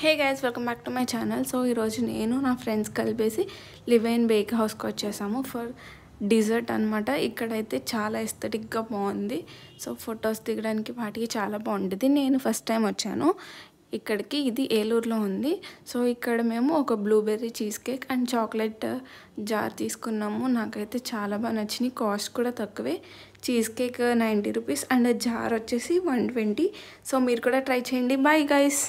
hey guys welcome back to my channel so ఈరోజు నేను నా ఫ్రెండ్స్ కలిపేసి లివైన్ బేక్ హౌస్కి వచ్చేసాము ఫర్ డిజర్ట్ అనమాట ఇక్కడైతే చాలా ఎస్థెటిక్గా బాగుంది సో ఫొటోస్ దిగడానికి వాటికి చాలా బాగుంటుంది నేను ఫస్ట్ టైం వచ్చాను ఇక్కడికి ఇది ఏలూరులో ఉంది సో ఇక్కడ మేము ఒక blueberry cheesecake and chocolate jar తీసుకున్నాము నాకైతే చాలా బాగా నచ్చినాయి కాస్ట్ కూడా తక్కువే cheesecake ninety rupees and jar వచ్చేసి వన్ ట్వంటీ సో మీరు కూడా ట్రై చేయండి బాయ్ గైస్